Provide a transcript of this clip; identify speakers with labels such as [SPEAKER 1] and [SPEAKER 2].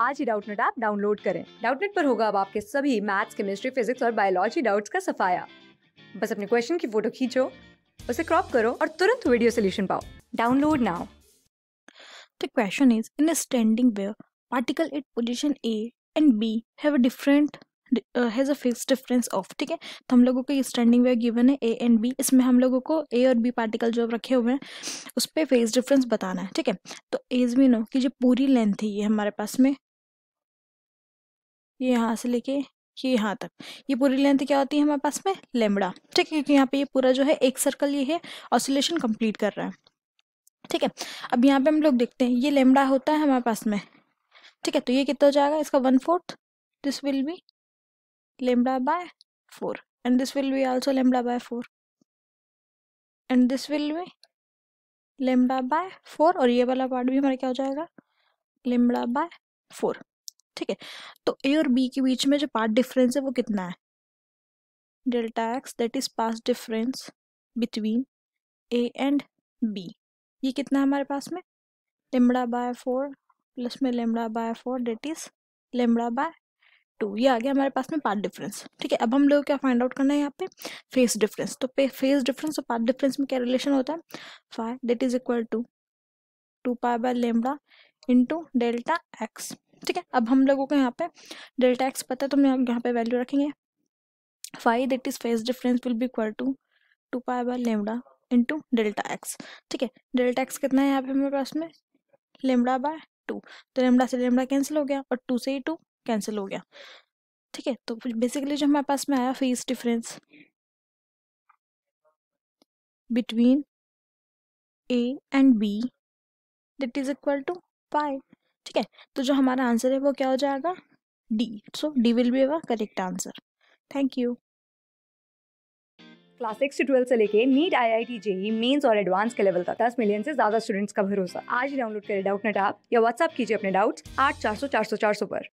[SPEAKER 1] आज ही Doubtnut app download करें डाउटनेट पर होगा अब आपके सभी मैथ्स केमिस्ट्री फिजिक्स और बायोलॉजी डाउट्स का सफाया बस अपने क्वेश्चन की फोटो खींचो उसे क्रॉप करो और तुरंत वीडियो सोल्यूशन पाओ download now the question is in standing wave particle
[SPEAKER 2] at position A and B have a different has a fix difference of ठीक है तो हम लोगों को ये स्टैंडिंग वेव गिवन है ए एंड बी इसमें हम लोगों को ए और बी पार्टिकल जो रखे हुए हैं उस पर फेस डिफरेंस बताना है ठीक है तो एज भी नो कि जो पूरी लेंथ है ये हमारे पास में ये यहाँ से लेके ये यहाँ तक ये पूरी लेंथ क्या होती है हमारे पास में लेमड़ा ठीक है क्योंकि यहाँ पे ये पूरा जो है एक सर्कल ये है ऑसिलेशन कंप्लीट कर रहा है ठीक है अब यहाँ पे हम लोग देखते हैं ये लेमड़ा होता है हमारे पास में ठीक है तो ये कितना हो जाएगा इसका one fourth this will be lambda by four and this will be also lambda by four and this will be lambda by four और ये वाला पार्ट भी हमारा क्या हो जाएगा लेमड़ा बाय फोर ठीक है तो ए और बी के बीच में जो पार्ट डिफरेंस है वो कितना है delta x that is path difference between A and B ये कितना है हमारे पास में लेमड़ा बाय फोर प्लस में lambda by four that is lambda by two ये आ गया हमारे पास में पार्ट डिफरेंस ठीक है अब हम लोग क्या फाइंड आउट करना है यहाँ पे फेस डिफरेंस तो पे फेस डिफरेंस और पार्ट डिफरेंस में क्या रिलेशन होता है phi that is equal to two pi by lambda into delta x ठीक है अब हम लोगों को यहाँ पे डेल्टा एक्स पता है तो हम यहाँ पे वैल्यू रखेंगे phi that is phase difference will be equal to two pi by lambda into delta x ठीक है डेल्टा एक्स कितना है यहाँ पे हमारे पास में लेमडा बाय टू तो लेमडा से लेमडा कैंसिल हो गया और टू से ही टू कैंसिल हो गया ठीक है तो बेसिकली जो हमारे पास में आया phase difference between A and B that is equal to pi ठीक है तो जो हमारा आंसर है वो क्या हो जाएगा D so D will be our correct answer thank you
[SPEAKER 1] class six से ट्वेल्व से लेके NEET I I T JEE mains और एडवांस के लेवल तक दस मिलियन से ज्यादा स्टूडेंट्स का भरोसा आज डाउनलोड करें डाउट नेट आप या व्हाट्सअप कीजिए अपने डाउट्स आठ चार सौ चार सौ चार सौ पर